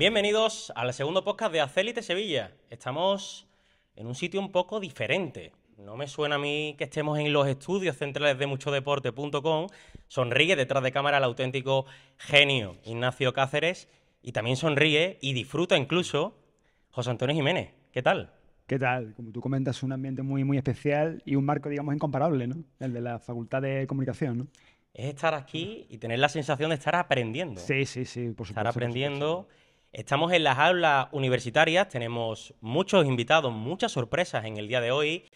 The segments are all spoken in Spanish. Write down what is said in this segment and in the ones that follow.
Bienvenidos al segundo podcast de Acélite Sevilla. Estamos en un sitio un poco diferente. No me suena a mí que estemos en los estudios centrales de muchodeporte.com. Sonríe detrás de cámara el auténtico genio Ignacio Cáceres y también sonríe y disfruta incluso José Antonio Jiménez. ¿Qué tal? ¿Qué tal? Como tú comentas, un ambiente muy, muy especial y un marco, digamos, incomparable, ¿no? El de la Facultad de Comunicación, ¿no? Es estar aquí y tener la sensación de estar aprendiendo. Sí, sí, sí, por supuesto. Estar aprendiendo. Estamos en las aulas universitarias, tenemos muchos invitados, muchas sorpresas en el día de hoy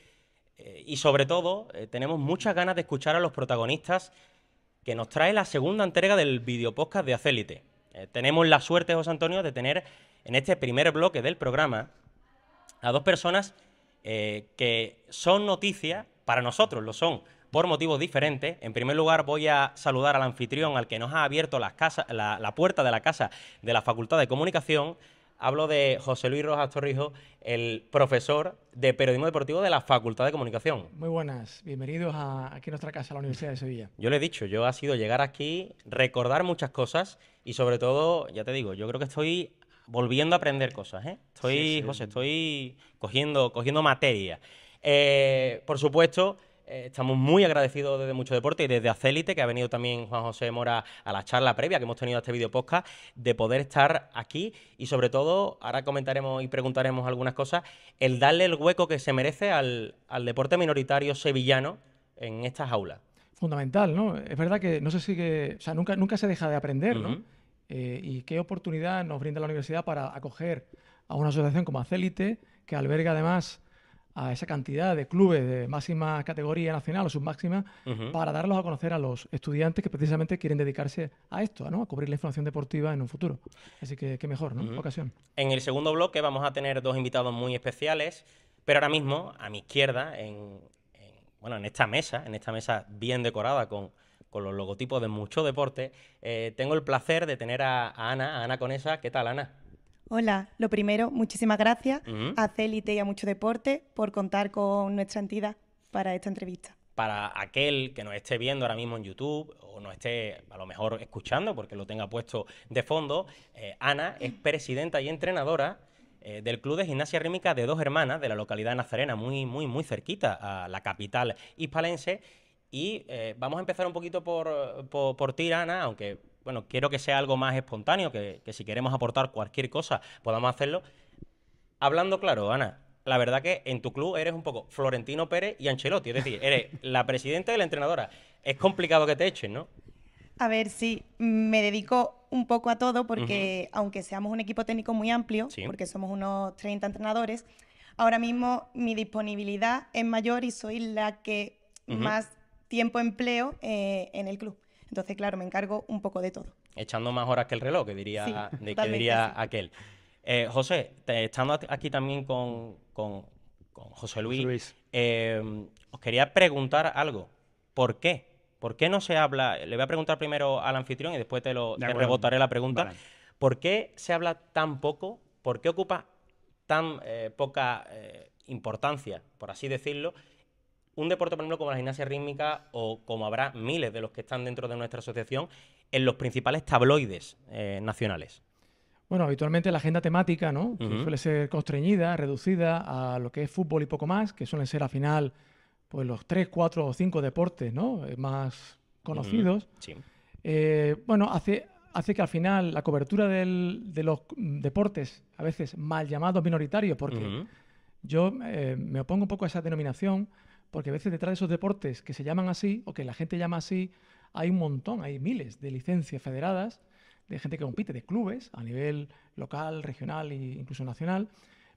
eh, y sobre todo eh, tenemos muchas ganas de escuchar a los protagonistas que nos trae la segunda entrega del videopodcast de Acélite. Eh, tenemos la suerte, José Antonio, de tener en este primer bloque del programa a dos personas que son noticias, para nosotros lo son, por motivos diferentes. En primer lugar, voy a saludar al anfitrión, al que nos ha abierto la, puerta de la casa de la Facultad de Comunicación, Hablo de José Luis Rojas Torrijos, el profesor de periodismo deportivo de la Facultad de Comunicación. Muy buenas, bienvenidos aquí a nuestra casa, a la Universidad de Sevilla. Yo le he dicho, yo ha sido llegar aquí, recordar muchas cosas y sobre todo, ya te digo, yo creo que estoy volviendo a aprender cosas. ¿eh? Estoy, José, estoy cogiendo, cogiendo materia. Eh, por supuesto, eh, estamos muy agradecidos desde Mucho Deporte y desde Acélite, que ha venido también Juan José Mora a la charla previa que hemos tenido a este vídeo podcast, de poder estar aquí y sobre todo, ahora comentaremos y preguntaremos algunas cosas, el darle el hueco que se merece al, deporte minoritario sevillano en estas aulas. Fundamental, ¿no? Es verdad que no se sigue, o nunca, nunca se deja de aprender, ¿no? Eh, y qué oportunidad nos brinda la universidad para acoger a una asociación como Acélite, que alberga además a esa cantidad de clubes de máxima categoría nacional o submáxima para darlos a conocer a los estudiantes que precisamente quieren dedicarse a esto, a cubrir la información deportiva en un futuro. Así que qué mejor, ¿no? Ocasión. En el segundo bloque vamos a tener dos invitados muy especiales, pero ahora mismo a mi izquierda, en, bueno, en esta mesa, en esta mesa bien decorada con los logotipos de mucho deporte, eh, tengo el placer de tener a, a Ana, a Ana Conesa. ¿Qué tal, Ana? Hola, lo primero, muchísimas gracias a Celite y a Mucho Deporte por contar con nuestra entidad para esta entrevista. Para aquel que nos esté viendo ahora mismo en YouTube o nos esté a lo mejor escuchando porque lo tenga puesto de fondo, eh, Ana es presidenta y entrenadora eh, del Club de Gimnasia rímica de Dos Hermanas de la localidad nazarena, muy, muy, muy cerquita a la capital hispalense. Y eh, vamos a empezar un poquito por, por, por ti, Ana, aunque bueno, quiero que sea algo más espontáneo, que, si queremos aportar cualquier cosa podamos hacerlo. Hablando claro, Ana, la verdad que en tu club eres un poco Florentino Pérez y Ancelotti, es decir, eres la presidenta de la entrenadora. Es complicado que te echen, ¿no? A ver, sí, me dedico un poco a todo porque aunque seamos un equipo técnico muy amplio, porque somos unos 30 entrenadores, ahora mismo mi disponibilidad es mayor y soy la que más tiempo empleo eh, en el club. Entonces, claro, me encargo un poco de todo. Echando más horas que el reloj, que diría, que diría aquel. Eh, José, estando aquí también con, José Luis, em, os quería preguntar algo. ¿Por qué? ¿Por qué no se habla? Le voy a preguntar primero al anfitrión y después te, lo, rebotaré la pregunta. ¿Por qué se habla tan poco? ¿Por qué ocupa tan eh, poca eh, importancia, por así decirlo, un deporte, por ejemplo, como la gimnasia rítmica o como habrá miles de los que están dentro de nuestra asociación en los principales tabloides eh, nacionales? Bueno, habitualmente la agenda temática, suele ser constreñida, reducida a lo que es fútbol y poco más, que suelen ser al final pues los tres, cuatro o cinco deportes, eh, Más conocidos. Eh, bueno, hace, que al final la cobertura de los deportes, a veces mal llamados minoritarios, porque yo me opongo un poco a esa denominación, porque a veces detrás de esos deportes que se llaman así o que la gente llama así, hay un montón, hay miles de licencias federadas, de gente que compite, de clubes a nivel local, regional e incluso nacional.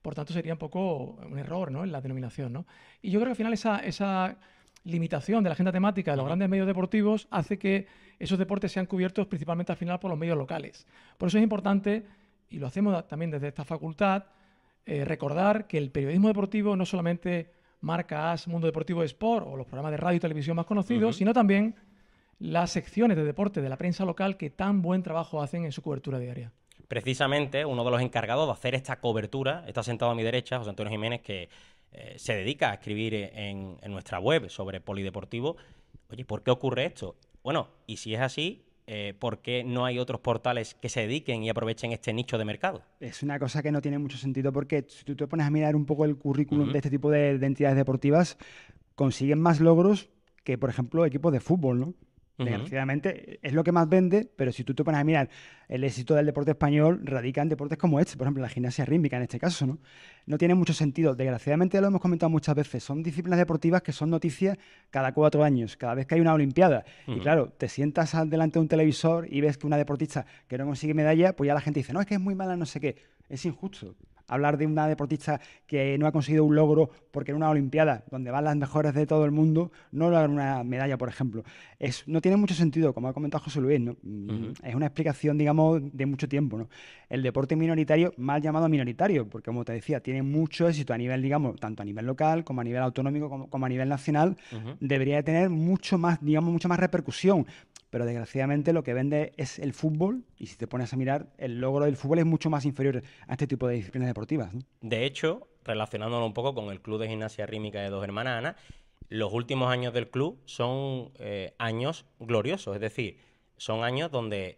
Por tanto, sería un poco un error ¿no? en la denominación. ¿no? Y yo creo que al final esa, esa limitación de la agenda temática de los grandes medios deportivos hace que esos deportes sean cubiertos principalmente al final por los medios locales. Por eso es importante, y lo hacemos también desde esta facultad, eh, recordar que el periodismo deportivo no solamente marcas Mundo Deportivo Sport o los programas de radio y televisión más conocidos, sino también las secciones de deporte de la prensa local que tan buen trabajo hacen en su cobertura diaria. Precisamente uno de los encargados de hacer esta cobertura está sentado a mi derecha, José Antonio Jiménez, que eh, se dedica a escribir en, en nuestra web sobre polideportivo. Oye, ¿por qué ocurre esto? Bueno, y si es así, eh, ¿por qué no hay otros portales que se dediquen y aprovechen este nicho de mercado? Es una cosa que no tiene mucho sentido porque si tú te pones a mirar un poco el currículum de este tipo de, de entidades deportivas, consiguen más logros que, por ejemplo, equipos de fútbol, ¿no? Desgraciadamente es lo que más vende, pero si tú te pones a mirar el éxito del deporte español radica en deportes como este, por ejemplo la gimnasia rítmica en este caso, ¿no? No tiene mucho sentido. Desgraciadamente lo hemos comentado muchas veces, son disciplinas deportivas que son noticias cada cuatro años, cada vez que hay una olimpiada. Y claro, te sientas delante de un televisor y ves que una deportista que no consigue medalla, pues ya la gente dice, no, es que es muy mala, no sé qué. Es injusto hablar de una deportista que no ha conseguido un logro porque en una Olimpiada, donde van las mejores de todo el mundo, no dan una medalla, por ejemplo. Es, no tiene mucho sentido, como ha comentado José Luis, es una explicación, digamos, de mucho tiempo. ¿no? El deporte minoritario, mal llamado minoritario, porque como te decía, tiene mucho éxito a nivel, digamos, tanto a nivel local como a nivel autonómico como, a nivel nacional, debería tener mucho más, digamos, mucha más repercusión pero desgraciadamente lo que vende es el fútbol y si te pones a mirar, el logro del fútbol es mucho más inferior a este tipo de disciplinas deportivas. De hecho, relacionándolo un poco con el club de gimnasia rítmica de dos hermanas Ana, los últimos años del club son eh, años gloriosos, es decir, son años donde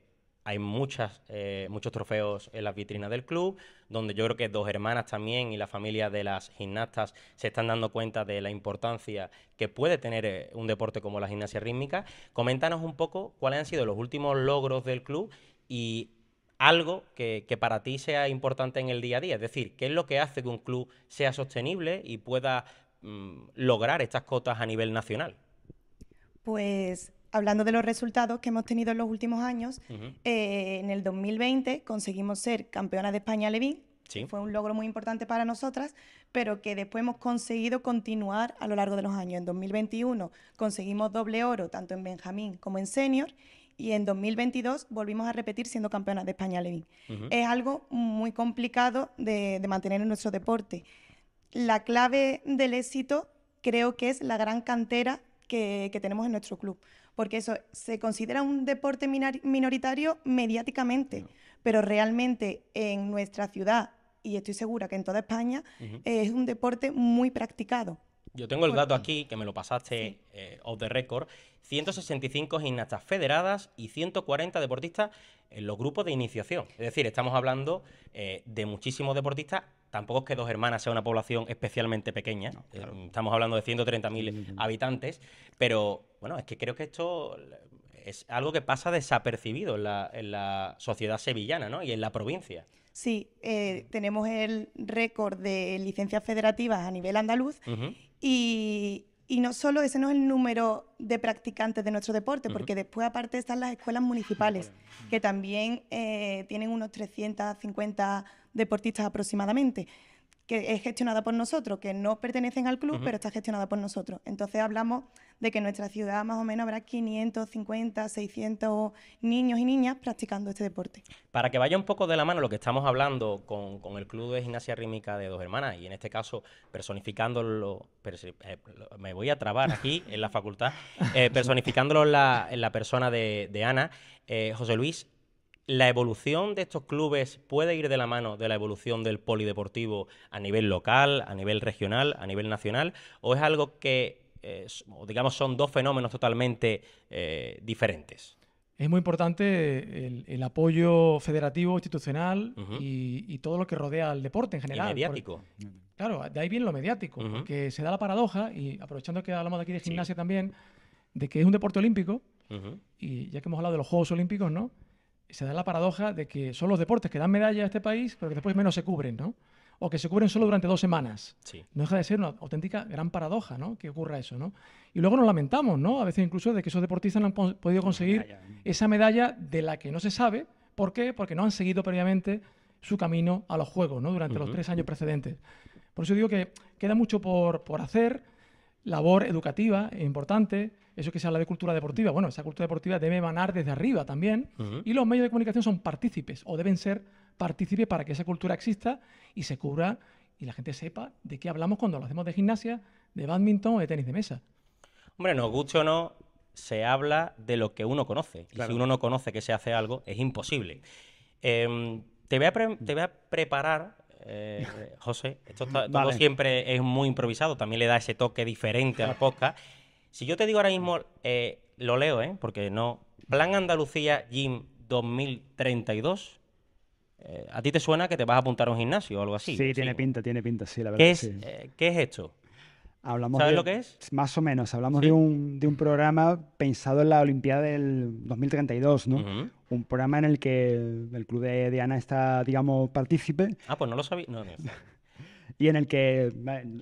hay muchas, eh, muchos trofeos en las vitrinas del club, donde yo creo que dos hermanas también y la familia de las gimnastas se están dando cuenta de la importancia que puede tener eh, un deporte como la gimnasia rítmica. Coméntanos un poco cuáles han sido los últimos logros del club y algo que, para ti sea importante en el día a día. Es decir, ¿qué es lo que hace que un club sea sostenible y pueda mm, lograr estas cotas a nivel nacional? Pues hablando de los resultados que hemos tenido en los últimos años, eh, en el 2020 conseguimos ser campeona de España Levin. Fue un logro muy importante para nosotras, pero que después hemos conseguido continuar a lo largo de los años. En 2021 conseguimos doble oro, tanto en Benjamín como en Senior, y en 2022 volvimos a repetir siendo campeonas de España Levin. Es algo muy complicado de, mantener en nuestro deporte. La clave del éxito creo que es la gran cantera que, tenemos en nuestro club porque eso se considera un deporte minoritario mediáticamente, pero realmente en nuestra ciudad, y estoy segura que en toda España, eh, es un deporte muy practicado. Yo tengo el dato aquí, que me lo pasaste eh, off the record, 165 gimnastas federadas y 140 deportistas en los grupos de iniciación. Es decir, estamos hablando eh, de muchísimos deportistas tampoco es que Dos Hermanas sea una población especialmente pequeña. Eh, estamos hablando de 130.000 habitantes, pero bueno, es que creo que esto es algo que pasa desapercibido en la, sociedad sevillana ¿no? y en la provincia. Sí, eh, tenemos el récord de licencias federativas a nivel andaluz y, y no solo ese no es el número de practicantes de nuestro deporte, porque después aparte están las escuelas municipales, que también eh, tienen unos 350 deportistas aproximadamente que es gestionada por nosotros, que no pertenecen al club, pero está gestionada por nosotros. Entonces hablamos de que en nuestra ciudad más o menos habrá 550, 600 niños y niñas practicando este deporte. Para que vaya un poco de la mano lo que estamos hablando con, el Club de Gimnasia Rítmica de Dos Hermanas, y en este caso personificándolo, eh, me voy a trabar aquí en la facultad, eh, personificándolo en la, persona de, Ana, eh, José Luis ¿La evolución de estos clubes puede ir de la mano de la evolución del polideportivo a nivel local, a nivel regional, a nivel nacional? ¿O es algo que, eh, digamos, son dos fenómenos totalmente eh, diferentes? Es muy importante eh, el, apoyo federativo, institucional y, todo lo que rodea al deporte en general. Y mediático. claro, de ahí viene lo mediático, que porque se da la paradoja, y aprovechando que hablamos de aquí de gimnasia también, de que es un deporte olímpico, y ya que hemos hablado de los Juegos Olímpicos, ¿no? se da la paradoja de que son los deportes que dan medalla a este país, pero que después menos se cubren, ¿no? O que se cubren solo durante dos semanas. Sí. No deja de ser una auténtica gran paradoja, ¿no? Que ocurra eso, ¿no? Y luego nos lamentamos, ¿no? A veces incluso de que esos deportistas no han podido conseguir esa medalla de la que no se sabe. ¿Por qué? Porque no han seguido previamente su camino a los Juegos, ¿no? Durante los tres años precedentes. Por eso digo que queda mucho por, por hacer, labor educativa importante, eso que se habla de cultura deportiva, bueno, esa cultura deportiva debe emanar desde arriba también y los medios de comunicación son partícipes o deben ser partícipes para que esa cultura exista y se cubra y la gente sepa de qué hablamos cuando lo hacemos de gimnasia, de badminton o de tenis de mesa. Hombre, nos guste o no, se habla de lo que uno conoce. Y si uno no conoce que se hace algo, es imposible. Em, te, voy a a preparar eh, José. Esto siempre es muy improvisado, también le da ese toque diferente a la podcast. Si yo te digo ahora mismo, eh, lo leo, ¿eh? Porque no. Plan Andalucía Gym 2032. Eh, ¿A ti te suena que te vas a apuntar a un gimnasio o algo así? Sí, tiene pinta, tiene pinta, sí, la verdad. ¿Qué es, eh, ¿qué es esto? Hablamos ¿Sabes lo que es? Más o menos, hablamos de, un, de, un, programa pensado en la Olimpiada del 2032, ¿no? Un programa en el que el club de Diana está, digamos, partícipe. Ah, pues no lo sabía. y en el que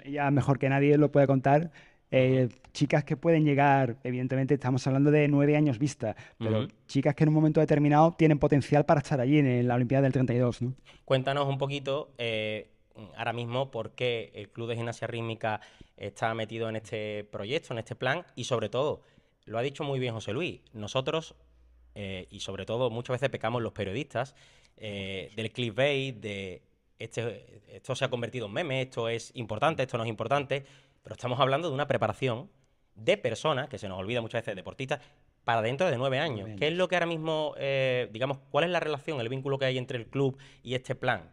ya mejor que nadie lo puede contar, eh, chicas que pueden llegar, evidentemente estamos hablando de nueve años vista, pero chicas que en un momento determinado tienen potencial para estar allí en, la Olimpiada del 32. ¿no? Cuéntanos un poquito eh, ahora mismo por qué el Club de Gimnasia Rítmica está metido en este proyecto, en este plan y sobre todo, lo ha dicho muy bien José Luis, nosotros eh, y sobre todo muchas veces pecamos los periodistas del clickbait, de este, esto se ha convertido en meme, esto es importante, esto no es importante pero estamos hablando de una preparación de personas, que se nos olvida muchas veces, deportistas, para dentro de nueve años. ¿Qué es lo que ahora mismo, eh, digamos, cuál es la relación, el vínculo que hay entre el club y este plan?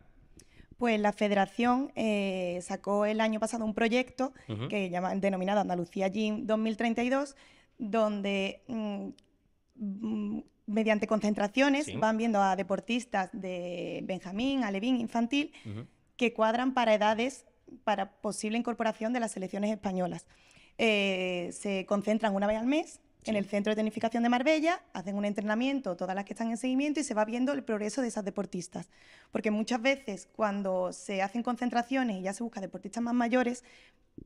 Pues la federación eh, sacó el año pasado un proyecto denominado Andalucía Gym 2032, donde mm, mm, mediante concentraciones van viendo a deportistas de Benjamín, Alevín, infantil, que cuadran para edades para posible incorporación de las selecciones españolas. Eh, se concentran una vez al mes en el centro de tenificación de Marbella, hacen un entrenamiento, todas las que están en seguimiento, y se va viendo el progreso de esas deportistas. Porque muchas veces cuando se hacen concentraciones y ya se busca deportistas más mayores,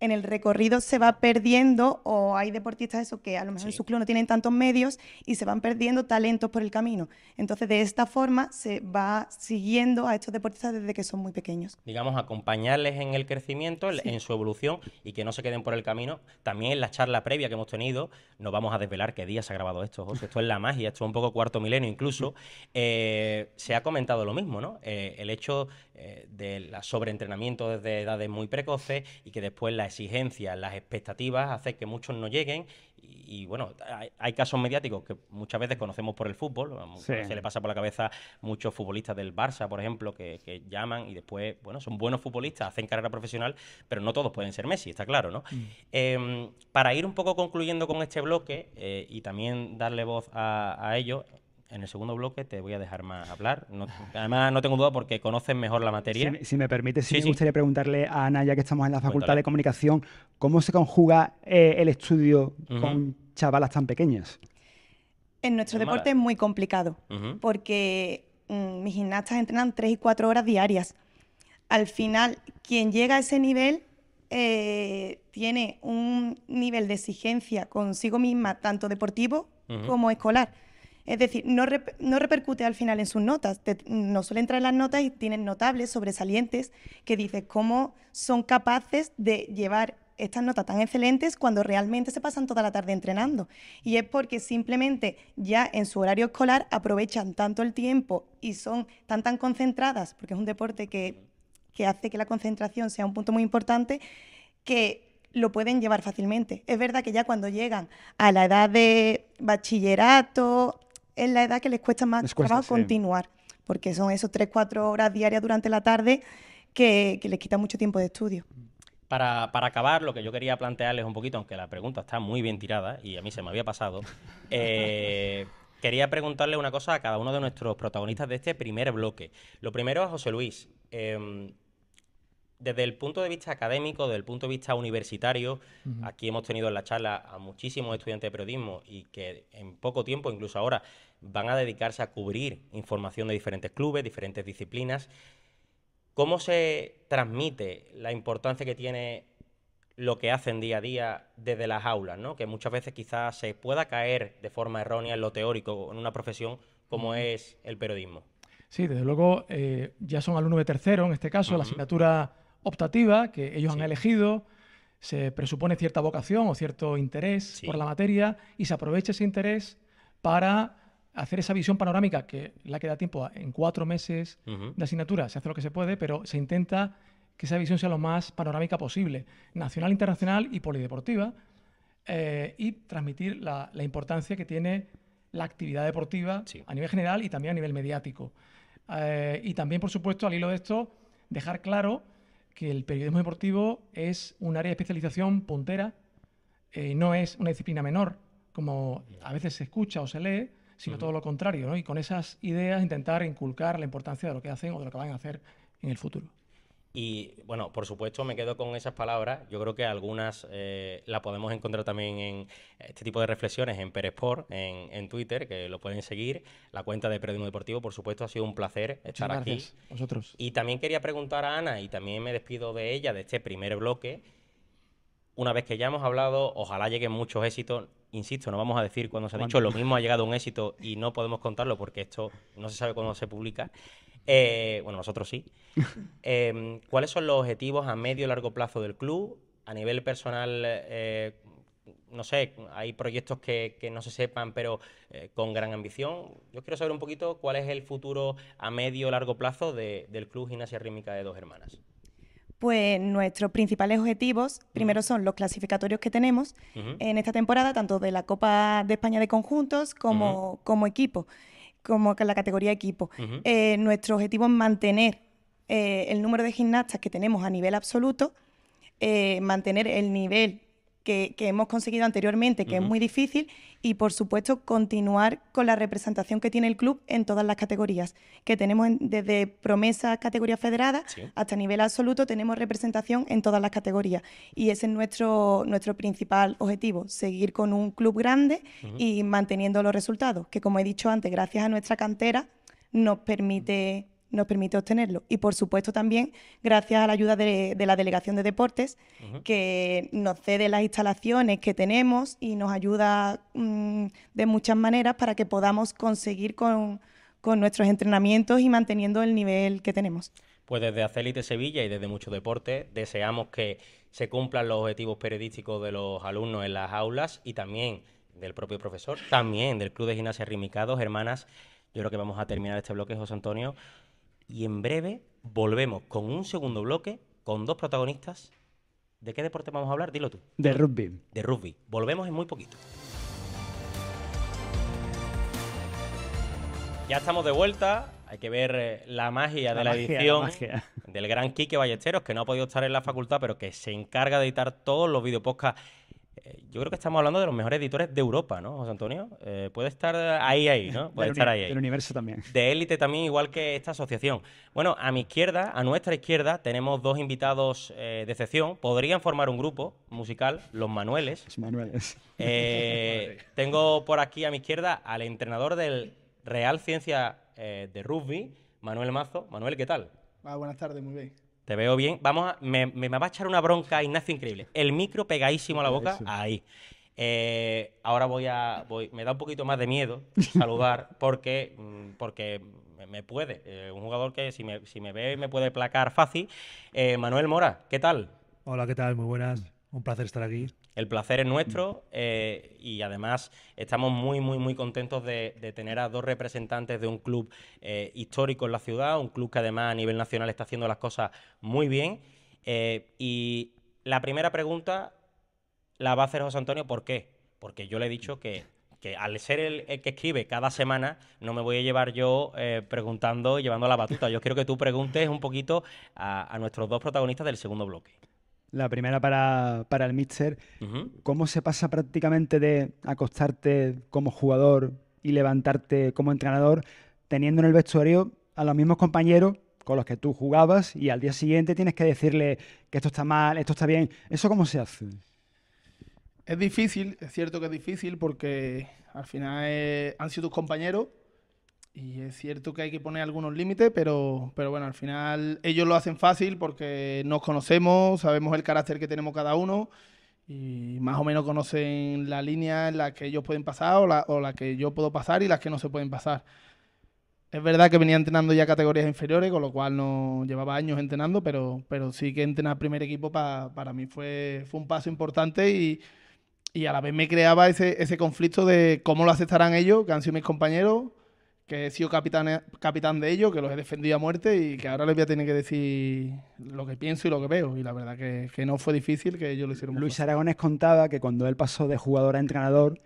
en el recorrido se va perdiendo o hay deportistas eso que a lo mejor en su club no tienen tantos medios y se van perdiendo talentos por el camino. Entonces, de esta forma se va siguiendo a estos deportistas desde que son muy pequeños. Digamos, acompañarles en el crecimiento, en su evolución y que no se queden por el camino. También en la charla previa que hemos tenido, no vamos a desvelar qué día se ha grabado esto, Esto es la magia, esto es un poco cuarto milenio incluso. Eh, se ha comentado lo mismo, ¿no? Eh, el hecho ...de eh, del sobreentrenamiento desde edades muy precoces y que después las exigencias, las expectativas hacen que muchos no lleguen. Y, bueno, hay, casos mediáticos que muchas veces conocemos por el fútbol, se le pasa por la cabeza muchos futbolistas del Barça, por ejemplo, que, llaman y después, bueno, son buenos futbolistas, hacen carrera profesional, pero no todos pueden ser Messi, está claro, ¿no? Mm. Em, para ir un poco concluyendo con este bloque eh, y también darle voz a, a ellos, en el segundo bloque te voy a dejar más hablar. además, no tengo duda porque conocen mejor la materia. Si, me permite, sí, me gustaría preguntarle a Ana, ya que estamos en la Facultad de Comunicación, ¿cómo se conjuga eh, el estudio con chavalas tan pequeñas? En nuestro deporte es muy complicado porque mm, mis gimnastas entrenan tres y cuatro horas diarias. Al final, quien llega a ese nivel eh, tiene un nivel de exigencia consigo misma, tanto deportivo como escolar es decir, no, repercute al final en sus notas. no suelen traer las notas y tienen notables, sobresalientes, que dices cómo son capaces de llevar estas notas tan excelentes cuando realmente se pasan toda la tarde entrenando. Y es porque simplemente ya en su horario escolar aprovechan tanto el tiempo y son tan tan concentradas, porque es un deporte que, que hace que la concentración sea un punto muy importante, que lo pueden llevar fácilmente. Es verdad que ya cuando llegan a la edad de bachillerato, es la edad que les cuesta más trabajo continuar, porque son esos 3 cuatro horas diarias durante la tarde que, les quita mucho tiempo de estudio. Para, acabar, lo que yo quería plantearles un poquito, aunque la pregunta está muy bien tirada y a mí se me había pasado, eh, quería preguntarle una cosa a cada uno de nuestros protagonistas de este primer bloque. Lo primero a José Luis. Em, desde el punto de vista académico, desde el punto de vista universitario, aquí hemos tenido en la charla a muchísimos estudiantes de periodismo y que en poco tiempo, incluso ahora, van a dedicarse a cubrir información de diferentes clubes, diferentes disciplinas. ¿Cómo se transmite la importancia que tiene lo que hacen día a día desde las aulas? Que muchas veces quizás se pueda caer de forma errónea en lo teórico, en una profesión como es el periodismo. Sí, desde luego eh, ya son alumnos de tercero, en este caso, la asignatura optativa que ellos han elegido, se presupone cierta vocación o cierto interés por la materia y se aprovecha ese interés para hacer esa visión panorámica que la que da tiempo en cuatro meses de asignatura, se hace lo que se puede, pero se intenta que esa visión sea lo más panorámica posible, nacional, internacional y polideportiva, eh, y transmitir la, importancia que tiene la actividad deportiva a nivel general y también a nivel mediático. Eh, y también, por supuesto, al hilo de esto, dejar claro que el periodismo deportivo es un área de especialización puntera, eh, no es una disciplina menor, como a veces se escucha o se lee, sino todo lo contrario, y con esas ideas intentar inculcar la importancia de lo que hacen o de lo que van a hacer en el futuro. Y bueno, por supuesto me quedo con esas palabras. Yo creo que algunas eh, las podemos encontrar también en eh, este tipo de reflexiones en Peresport, en, Twitter, que lo pueden seguir. La cuenta de Periodismo Deportivo, por supuesto, ha sido un placer estar aquí. Vosotros. Y también quería preguntar a Ana, y también me despido de ella, de este primer bloque. Una vez que ya hemos hablado, ojalá lleguen muchos éxitos. Insisto, no vamos a decir cuando se ha dicho lo mismo ha llegado un éxito y no podemos contarlo porque esto no se sabe cuándo se publica. Eh, bueno, nosotros sí. Em, ¿Cuáles son los objetivos a medio y largo plazo del club? A nivel personal, eh, no sé, hay proyectos que, no se sepan, pero eh, con gran ambición. Yo quiero saber un poquito cuál es el futuro a medio y largo plazo del Club Gimnasia Rítmica de Dos Hermanas. Pues nuestros principales objetivos, primero son los clasificatorios que tenemos en esta temporada, tanto de la Copa de España de Conjuntos como, como equipo como la categoría equipo. Eh, nuestro objetivo es mantener eh, el número de gimnastas que tenemos a nivel absoluto, eh, mantener el nivel que, hemos conseguido anteriormente, que es muy difícil, y por supuesto continuar con la representación que tiene el club en todas las categorías, que tenemos desde promesa, categoría federada hasta nivel absoluto, tenemos representación en todas las categorías. Y ese es nuestro, nuestro principal objetivo, seguir con un club grande y manteniendo los resultados, que como he dicho antes, gracias a nuestra cantera nos permite nos permite obtenerlo. Y por supuesto también gracias a la ayuda de, la Delegación de Deportes, que nos cede las instalaciones que tenemos y nos ayuda mm, de muchas maneras para que podamos conseguir con, con, nuestros entrenamientos y manteniendo el nivel que tenemos. Pues desde Acelite Sevilla y desde Mucho Deporte deseamos que se cumplan los objetivos periodísticos de los alumnos en las aulas y también del propio profesor, también del Club de Gimnasia Rimicados, hermanas. Yo creo que vamos a terminar este bloque, José Antonio, y en breve volvemos con un segundo bloque con dos protagonistas. ¿De qué deporte vamos a hablar? Dilo tú. De rugby. De rugby. Volvemos en muy poquito. Ya estamos de vuelta. Hay que ver eh, la magia de la, edición del gran Quique Ballesteros, que no ha podido estar en la facultad, pero que se encarga de editar todos los videopodcasts eh, yo creo que estamos hablando de los mejores editores de Europa, ¿no, José Antonio? Eh, puede estar ahí, ahí, ¿no? Puede estar ahí, Del universo también. De élite también, igual que esta asociación. Bueno, a mi izquierda, a nuestra izquierda, tenemos dos invitados eh, de excepción. Podrían formar un grupo musical, los Manueles. Los Manueles. tengo por aquí a mi izquierda al entrenador del Real Ciencia de Rugby, Manuel Mazo. Manuel, ¿qué tal? Ah, buenas tardes, muy bien. Te veo bien. Vamos a, me, va a echar una bronca, Ignacio, increíble. El micro pegadísimo a la boca, ahí. Eh, ahora voy a. me da un poquito más de miedo saludar porque, mm, porque me puede. Eh, un jugador que si me, ve me puede placar fácil. Eh, Manuel Mora, ¿qué tal? Hola, ¿qué tal? Muy buenas. Un placer estar aquí. El placer es nuestro eh, y además estamos muy, muy, muy contentos de, tener a dos representantes de un club eh, histórico en la ciudad, un club que además a nivel nacional está haciendo las cosas muy bien. Eh, y la primera pregunta la va a hacer José Antonio, ¿por qué? Porque yo le he dicho que al ser el, que escribe cada semana, no me voy a llevar yo preguntando y llevando la batuta. Yo quiero que tú preguntes un poquito a nuestros dos protagonistas del segundo bloque. La primera para, el míster. ¿Cómo se pasa prácticamente de acostarte como jugador y levantarte como entrenador teniendo en el vestuario a los mismos compañeros con los que tú jugabas y al día siguiente tienes que decirle que esto está mal, esto está bien? ¿Eso cómo se hace? Es difícil, es cierto que es difícil porque al final eh, han sido tus compañeros y es cierto que hay que poner algunos límites, pero, pero bueno, al final ellos lo hacen fácil porque nos conocemos, sabemos el carácter que tenemos cada uno y más o menos conocen la línea en la que ellos pueden pasar o la, que yo puedo pasar y las que no se pueden pasar. Es verdad que venía entrenando ya categorías inferiores, con lo cual no llevaba años entrenando, pero, pero sí que entrenar primer equipo para mí fue, un paso importante y, a la vez me creaba ese, ese conflicto de cómo lo aceptarán ellos, que han sido mis compañeros que he sido capitán, capitán de ellos, que los he defendido a muerte y que ahora les voy a tener que decir lo que pienso y lo que veo. Y la verdad que, que no fue difícil, que ellos lo hicieron. Luis Aragones contaba que cuando él pasó de jugador a entrenador,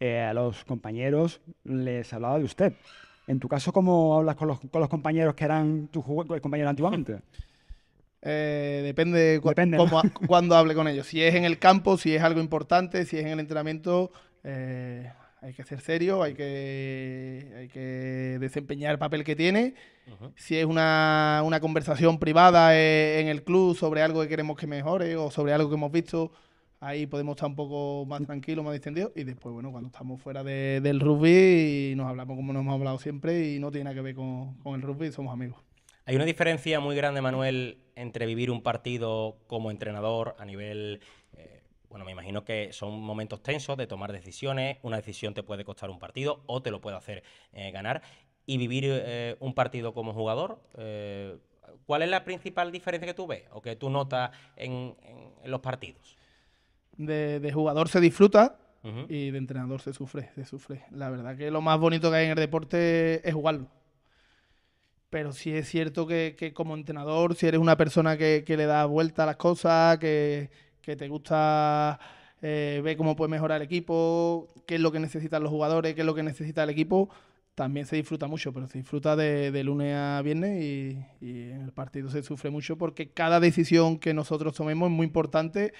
eh, a los compañeros les hablaba de usted. En tu caso, ¿cómo hablas con los, compañeros que eran tus compañeros antiguamente? Eh, depende, cuando hable con ellos. Si es en el campo, si es algo importante, si es en el entrenamiento, eh, hay que ser serio, hay que, desempeñar el papel que tiene. Si es una, conversación privada eh, en, el club sobre algo que queremos que mejore o sobre algo que hemos visto, ahí podemos estar un poco más mm. tranquilos, más distendidos. Y después, bueno, cuando estamos fuera del rugby, nos hablamos como nos hemos hablado siempre y no tiene nada que ver con, con el rugby, somos amigos. Hay una diferencia muy grande, Manuel, entre vivir un partido como entrenador a nivel bueno, me imagino que son momentos tensos de tomar decisiones. Una decisión te puede costar un partido o te lo puede hacer eh, ganar. Y vivir eh, un partido como jugador, eh, ¿cuál es la principal diferencia que tú ves o que tú notas en, los partidos? De, jugador se disfruta y de entrenador se sufre, se sufre. La verdad que lo más bonito que hay en el deporte es jugarlo. Pero sí es cierto que, como entrenador, si eres una persona que le da vuelta a las cosas, que, que te gusta ve eh, ver cómo puede mejorar el equipo, qué es lo que necesitan los jugadores, qué es lo que necesita el equipo, también se disfruta mucho, pero se disfruta de, lunes a viernes y, en el partido se sufre mucho porque cada decisión que nosotros tomemos es muy importante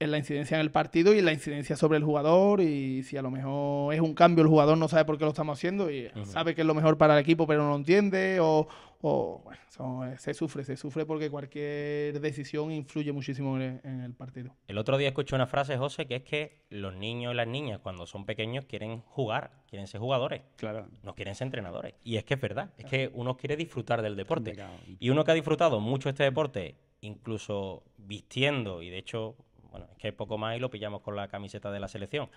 en la incidencia en el partido y en la incidencia sobre el jugador y si a lo mejor es un cambio, el jugador no sabe por qué lo estamos haciendo y sabe que es lo mejor para el equipo pero no lo entiende o, o bueno, se sufre, se sufre porque cualquier decisión influye muchísimo en, el partido. El otro día escuché una frase, José, que es que los niños y las niñas cuando son pequeños quieren jugar, quieren ser jugadores, claro. no quieren ser entrenadores. Y es que es verdad, es que uno quiere disfrutar del deporte. Y uno que ha disfrutado mucho este deporte, incluso vistiendo, y de hecho, bueno, es que poco más y lo pillamos con la camiseta de la selección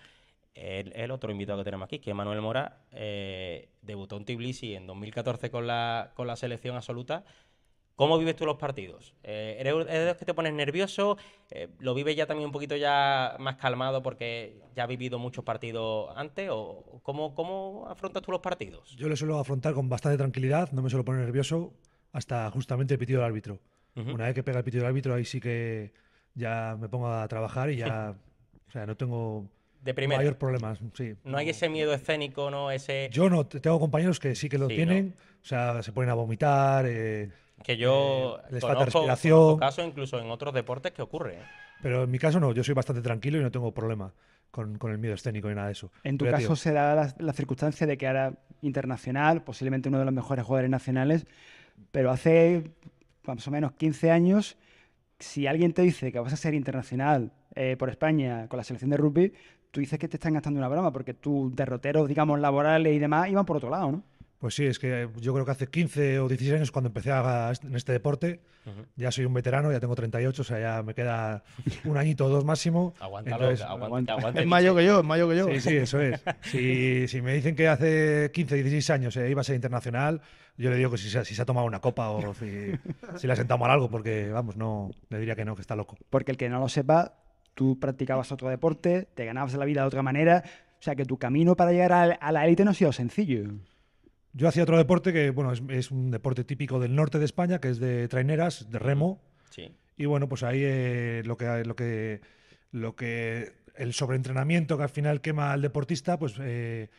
el, otro invitado que tenemos aquí, que es Manuel Mora, eh, debutó en Tbilisi en 2014 con la, con la selección absoluta. ¿Cómo vives tú los partidos? Eh, ¿eres, de los que te pones nervioso? Eh, ¿Lo vives ya también un poquito ya más calmado porque ya has vivido muchos partidos antes? ¿O cómo, cómo afrontas tú los partidos? Yo lo suelo afrontar con bastante tranquilidad, no me suelo poner nervioso hasta justamente el pitido del árbitro. Una vez que pega el pitido del árbitro, ahí sí que ya me pongo a trabajar y ya... o sea, no tengo de primera. problemas, sí. No hay ese miedo escénico, ¿no? Ese... Yo no, tengo compañeros que sí que lo tienen, o sea, se ponen a vomitar. Eh, que yo eh, les falta respiración. caso incluso en otros deportes que ocurre. ¿eh? Pero en mi caso no, yo soy bastante tranquilo y no tengo problema con, el miedo escénico ni nada de eso. En tu caso se da la, circunstancia de que ahora internacional, posiblemente uno de los mejores jugadores nacionales, pero hace más o menos 15 años, si alguien te dice que vas a ser internacional por España con la selección de rugby, tú dices que te están gastando una broma, porque tus derroteros, digamos, laborales y demás iban por otro lado, ¿no? Pues sí, es que yo creo que hace 15 o 16 años cuando empecé a, en este deporte, ya soy un veterano, ya tengo 38, o sea, ya me queda un añito o dos máximo. Aguántalo, Es mayor que yo, es mayor que yo. Sí, sí, eso es. Si, me dicen que hace 15, o 16 años eh, iba a ser internacional, yo le digo que si, se ha tomado una copa o si, le ha sentado mal algo, porque, vamos, no, le diría que no, que está loco. Porque el que no lo sepa, tú practicabas otro deporte, te ganabas la vida de otra manera. O sea, que tu camino para llegar a la élite no ha sido sencillo. Yo hacía otro deporte que, bueno, es, un deporte típico del norte de España, que es de traineras, de remo. Y bueno, pues ahí eh, lo que lo que lo que el sobreentrenamiento que al final quema al deportista, pues eh,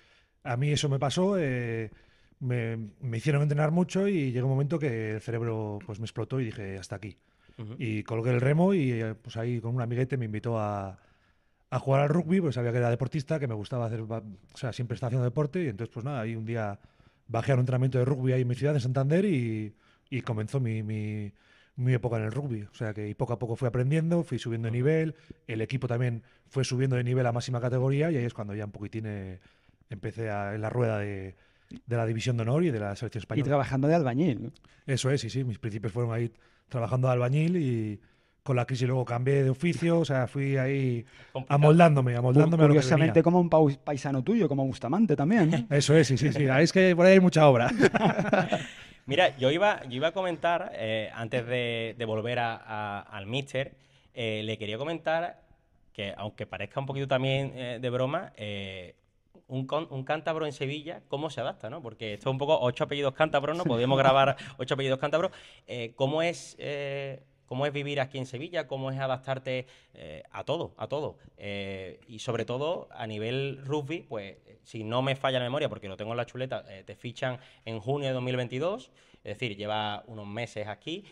a mí eso me pasó. Eh, me, me, hicieron entrenar mucho y llegó un momento que el cerebro pues me explotó y dije hasta aquí y colgué el remo y eh, pues ahí con un amiguete me invitó a, a jugar al rugby, porque sabía que era deportista, que me gustaba hacer, o sea, siempre estaba haciendo deporte y entonces pues nada, ahí un día bajé a un entrenamiento de rugby ahí en mi ciudad, en Santander, y, y comenzó mi, mi, mi, época en el rugby. O sea que poco a poco fui aprendiendo, fui subiendo de nivel, el equipo también fue subiendo de nivel a máxima categoría y ahí es cuando ya un poquitín eh, empecé en la rueda de, de la División de Honor y de la Selección Española. Y trabajando de albañil. Eso es, sí, sí. Mis principios fueron ahí trabajando albañil y con la crisis luego cambié de oficio, o sea, fui ahí amoldándome, amoldándome. Curiosamente a lo que como un paisano tuyo, como gustamante también. Eso es, sí, sí, sí. Es que por ahí hay mucha obra. Mira, yo iba, yo iba a comentar, eh, antes de, volver a, al míster, eh, le quería comentar que, aunque parezca un poquito también eh, de broma, un, cántabro en Sevilla, ¿cómo se adapta? ¿no? Porque esto es un poco ocho apellidos cántabros, ¿no? Podríamos grabar ocho apellidos cántabros. Eh, ¿Cómo es... Eh, cómo es vivir aquí en Sevilla, cómo es adaptarte eh, a todo, a todo. y sobre todo a nivel rugby, pues si no me falla la memoria, porque lo tengo en la chuleta, te fichan en junio de 2022, es decir, lleva unos meses aquí.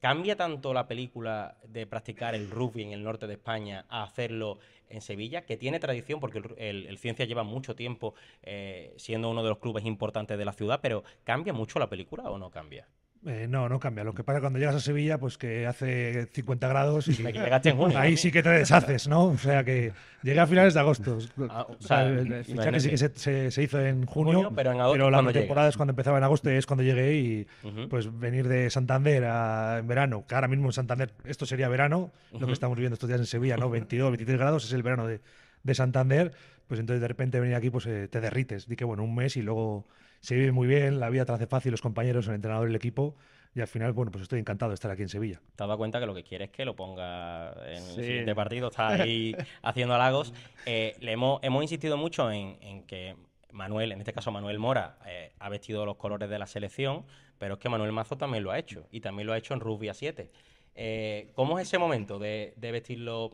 ¿Cambia tanto la película de practicar el rugby en el norte de España a hacerlo en Sevilla, que tiene tradición porque el, Ciencia lleva mucho tiempo eh, siendo uno de los clubes importantes de la ciudad, pero ¿cambia mucho la película o no cambia? Eh, no, no cambia. Lo que pasa cuando llegas a Sevilla, pues que hace 50 grados y ahí sí que te deshaces, ¿no? O sea que llegué a finales de agosto. Ah, ah, que se, hizo en junio, pero, la temporada es cuando empezaba en agosto y es cuando llegué y pues venir de Santander en verano, que ahora mismo en Santander esto sería verano, lo que estamos viviendo estos días en Sevilla, ¿no? 22, 23 grados es el verano de, de Santander pues entonces de repente venir aquí pues eh, te derrites. Di que bueno, un mes y luego se vive muy bien, la vida te hace fácil, los compañeros, el entrenador, el equipo. Y al final, bueno, pues estoy encantado de estar aquí en Sevilla. Te has dado cuenta que lo que quieres es que lo ponga en el siguiente partido, está ahí haciendo halagos. Eh, hemos, insistido mucho en, que Manuel, en este caso Manuel Mora, eh, ha vestido los colores de la selección, pero es que Manuel Mazo también lo ha hecho, y también lo ha hecho en Rugby a 7. ¿Cómo es ese momento de, vestir los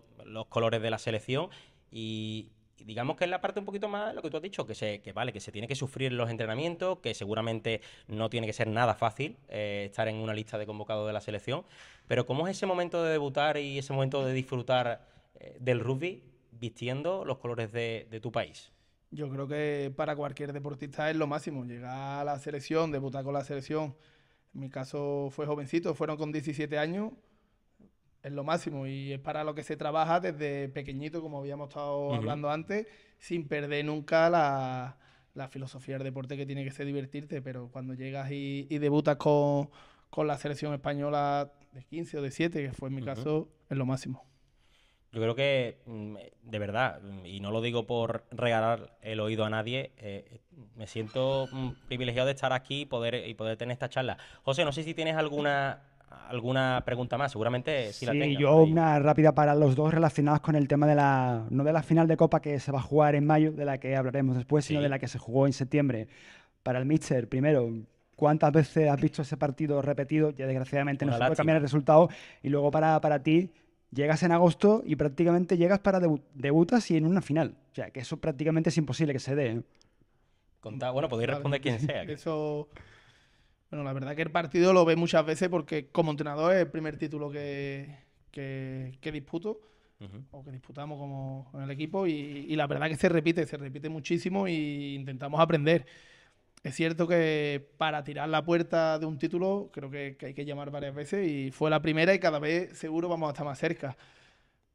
colores de la selección? Y, digamos que es la parte un poquito más lo que tú has dicho, que, se, vale, que se tiene que sufrir los entrenamientos, que seguramente no tiene que ser nada fácil eh, estar en una lista de convocados de la selección, pero ¿cómo es ese momento de debutar y ese momento de disfrutar eh, del rugby vistiendo los colores de, de tu país? Yo creo que para cualquier deportista es lo máximo, llegar a la selección, debutar con la selección. En mi caso fue jovencito, fueron con 17 años es lo máximo y es para lo que se trabaja desde pequeñito, como habíamos estado hablando antes, sin perder nunca la, filosofía del deporte que tiene que ser divertirte, pero cuando llegas y, debutas con, la selección española de 15 o de 7, que fue en mi caso, es lo máximo. Yo creo que, mm, eh, de verdad, mm, y no lo digo por regalar el oído a nadie, eh, eh, me siento mm, privilegiado de estar aquí poder, y poder tener esta charla. José, no sé si tienes alguna alguna pregunta más, seguramente si la yo una rápida para los dos relacionadas con el tema de la, no de la final de Copa que se va a jugar en mayo, de la que hablaremos después, sino de la que se jugó en septiembre. Para el Míster, primero, ¿cuántas veces has visto ese partido repetido? Ya desgraciadamente no se puede cambiar el resultado. Y luego para, para ti, llegas en agosto y prácticamente llegas para debutas y en una final. O sea, que eso prácticamente es imposible que se dé. ¿eh? Conta, bueno, podéis responder quien sea. eso... Bueno, la verdad que el partido lo ve muchas veces porque como entrenador es el primer título que, que, disputo o que disputamos como con el equipo y, la verdad que se repite, se repite muchísimo y intentamos aprender. Es cierto que para tirar la puerta de un título creo que hay que llamar varias veces y fue la primera y cada vez seguro vamos a estar más cerca.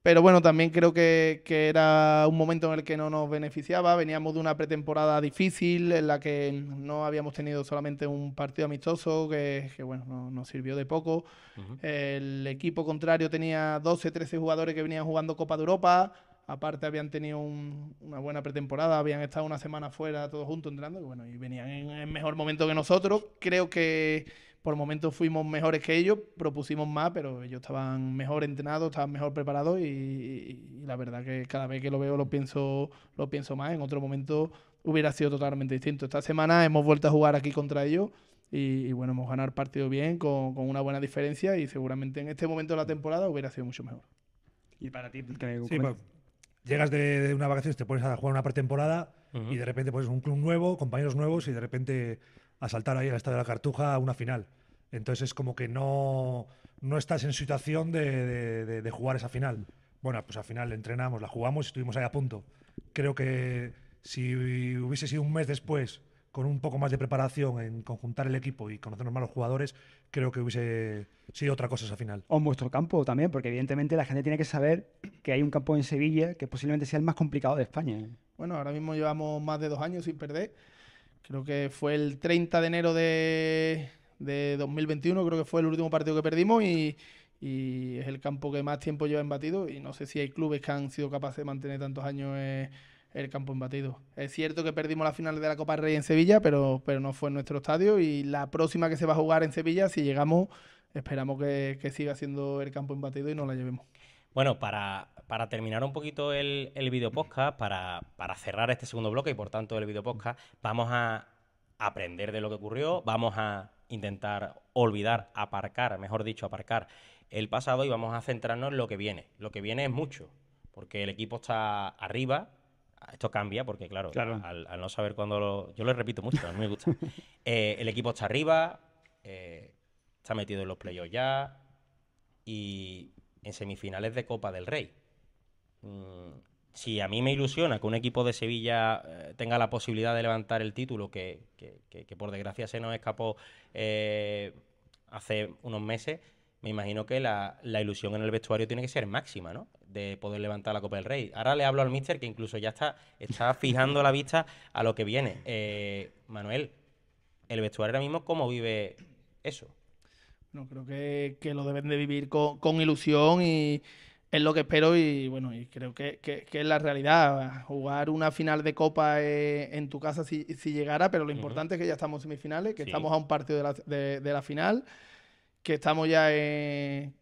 Pero bueno, también creo que, era un momento en el que no nos beneficiaba. Veníamos de una pretemporada difícil en la que no habíamos tenido solamente un partido amistoso, que, bueno, nos sirvió de poco. El equipo contrario tenía 12, 13 jugadores que venían jugando Copa de Europa. Aparte habían tenido una buena pretemporada, habían estado una semana fuera todos juntos entrando y, bueno, y venían en mejor momento que nosotros. Creo que por momentos fuimos mejores que ellos, propusimos más, pero ellos estaban mejor entrenados, estaban mejor preparados y, la verdad que cada vez que lo veo lo pienso, lo pienso más. En otro momento hubiera sido totalmente distinto. Esta semana hemos vuelto a jugar aquí contra ellos y, bueno, hemos ganado el partido bien, con, una buena diferencia y seguramente en este momento de la temporada hubiera sido mucho mejor. Y para ti, pues, llegas de, una vacación, te pones a jugar una pretemporada y de repente pones un club nuevo, compañeros nuevos y de repente a saltar ahí al Estadio de la Cartuja a una final. Entonces es como que no, no estás en situación de, de, jugar esa final. Bueno, pues al final entrenamos, la jugamos y estuvimos ahí a punto. Creo que si hubiese sido un mes después, con un poco más de preparación en conjuntar el equipo y conocernos más los jugadores, creo que hubiese sido otra cosa esa final. O en vuestro campo también, porque evidentemente la gente tiene que saber que hay un campo en Sevilla que posiblemente sea el más complicado de España. Bueno, ahora mismo llevamos más de dos años sin perder Creo que fue el 30 de enero de, 2021, creo que fue el último partido que perdimos y, es el campo que más tiempo lleva embatido y no sé si hay clubes que han sido capaces de mantener tantos años eh, el campo embatido. Es cierto que perdimos la final de la Copa Rey en Sevilla, pero, pero no fue en nuestro estadio y la próxima que se va a jugar en Sevilla, si llegamos, esperamos que, siga siendo el campo embatido y nos la llevemos. Bueno, para, terminar un poquito el, el video podcast, para, cerrar este segundo bloque y por tanto el video podcast, vamos a aprender de lo que ocurrió, vamos a intentar olvidar, aparcar, mejor dicho, aparcar el pasado y vamos a centrarnos en lo que viene. Lo que viene es mucho, porque el equipo está arriba, esto cambia porque, claro, Al, no saber cuándo lo... Yo lo repito mucho, a mí me gusta. Eh, el equipo está arriba, eh, está metido en los playoffs ya y en semifinales de Copa del Rey. Mm, si a mí me ilusiona que un equipo de Sevilla eh, tenga la posibilidad de levantar el título, que, por desgracia se nos escapó eh, hace unos meses, me imagino que la, ilusión en el vestuario tiene que ser máxima, ¿no? De poder levantar la Copa del Rey. Ahora le hablo al míster que incluso ya está, está fijando la vista a lo que viene. Eh, Manuel, el vestuario ahora mismo, ¿cómo vive eso? No, creo que, lo deben de vivir con, ilusión y es lo que espero y bueno, y creo que, que, es la realidad. Jugar una final de copa eh, en tu casa si, llegara, pero lo importante es que ya estamos en semifinales, que estamos a un partido de la, final, que estamos ya... en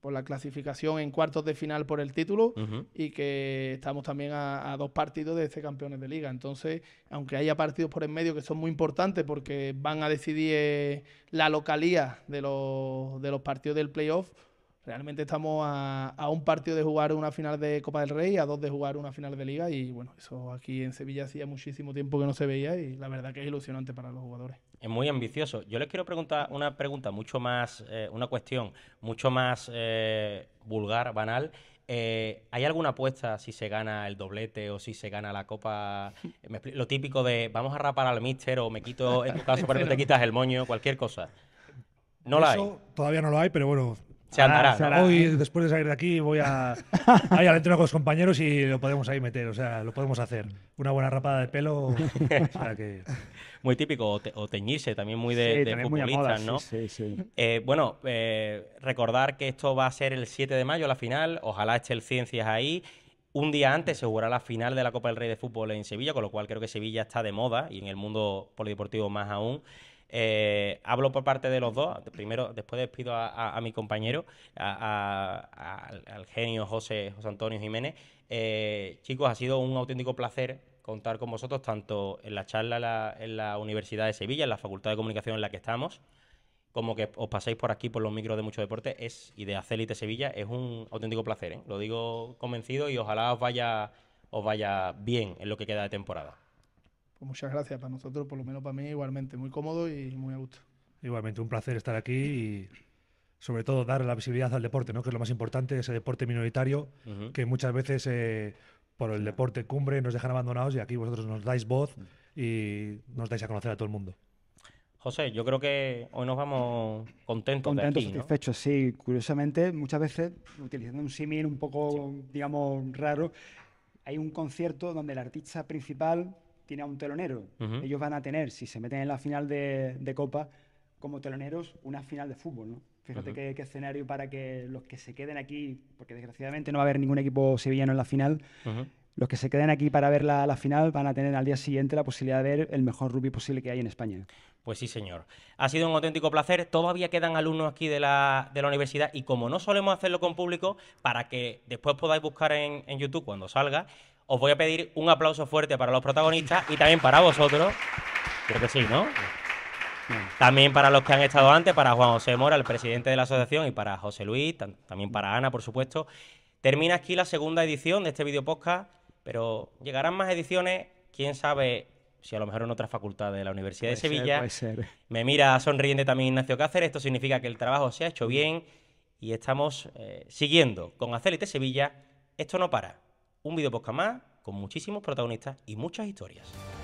por la clasificación en cuartos de final por el título y que estamos también a, dos partidos de este campeones de liga. Entonces, aunque haya partidos por en medio que son muy importantes porque van a decidir eh, la localía de los, de los partidos del playoff, realmente estamos a, a, un partido de jugar una final de Copa del Rey, a dos de jugar una final de liga y bueno, eso aquí en Sevilla hacía muchísimo tiempo que no se veía y la verdad que es ilusionante para los jugadores. Es muy ambicioso. Yo les quiero preguntar una pregunta mucho más, eh, una cuestión mucho más eh, vulgar, banal. Eh, ¿Hay alguna apuesta si se gana el doblete o si se gana la copa? lo típico de vamos a rapar al míster o me quito, en tu caso, por te quitas el moño, cualquier cosa. No la hay. Todavía no lo hay, pero bueno, se ah, después de salir de aquí, voy a, ir al entreno con los compañeros y lo podemos ahí meter. O sea, lo podemos hacer. Una buena rapada de pelo. Muy típico. O, teñirse, también muy de, futbolistas, ¿no? Eh, bueno, eh, recordar que esto va a ser el 7 de mayo, la final. Ojalá esté el Ciencias ahí. Un día antes se jugará la final de la Copa del Rey de Fútbol en Sevilla, con lo cual creo que Sevilla está de moda y en el mundo polideportivo más aún. Eh, hablo por parte de los dos. Primero, después despido a, mi compañero, al, genio José, José Antonio Jiménez. Eh, chicos, ha sido un auténtico placer contar con vosotros, tanto en la charla en la Universidad de Sevilla, en la Facultad de Comunicación en la que estamos, como que os paséis por aquí por los micros de Mucho Deporte es, y de acélite Sevilla. Es un auténtico placer, ¿eh? lo digo convencido y ojalá os vaya, os vaya bien en lo que queda de temporada. Pues muchas gracias para nosotros, por lo menos para mí igualmente, muy cómodo y muy a gusto. Igualmente, un placer estar aquí y sobre todo dar la visibilidad al deporte, ¿no? que es lo más importante, ese deporte minoritario, que muchas veces eh, por el deporte cumbre nos dejan abandonados y aquí vosotros nos dais voz y nos dais a conocer a todo el mundo. José, yo creo que hoy nos vamos contentos. Contentos, de satisfechos, sí. Curiosamente, muchas veces, utilizando un símil un poco, digamos, raro, hay un concierto donde el artista principal tiene a un telonero. Ellos van a tener, si se meten en la final de, Copa, como teloneros, una final de fútbol, Fíjate qué, escenario para que los que se queden aquí, porque desgraciadamente no va a haber ningún equipo sevillano en la final, los que se queden aquí para ver la, final van a tener al día siguiente la posibilidad de ver el mejor rugby posible que hay en España. Pues sí, señor. Ha sido un auténtico placer. Todavía quedan alumnos aquí de la, universidad y como no solemos hacerlo con público, para que después podáis buscar en YouTube cuando salga, os voy a pedir un aplauso fuerte para los protagonistas y también para vosotros. Creo que sí, ¿no? También para los que han estado antes, para Juan José Mora, el presidente de la asociación, y para José Luis, también para Ana, por supuesto. Termina aquí la segunda edición de este video podcast, pero llegarán más ediciones, quién sabe si a lo mejor en otra facultad de la Universidad de Sevilla. Me mira sonriente también Ignacio Cáceres, esto significa que el trabajo se ha hecho bien y estamos eh, siguiendo con Acélite Sevilla. Esto no para un video podcast más con muchísimos protagonistas y muchas historias.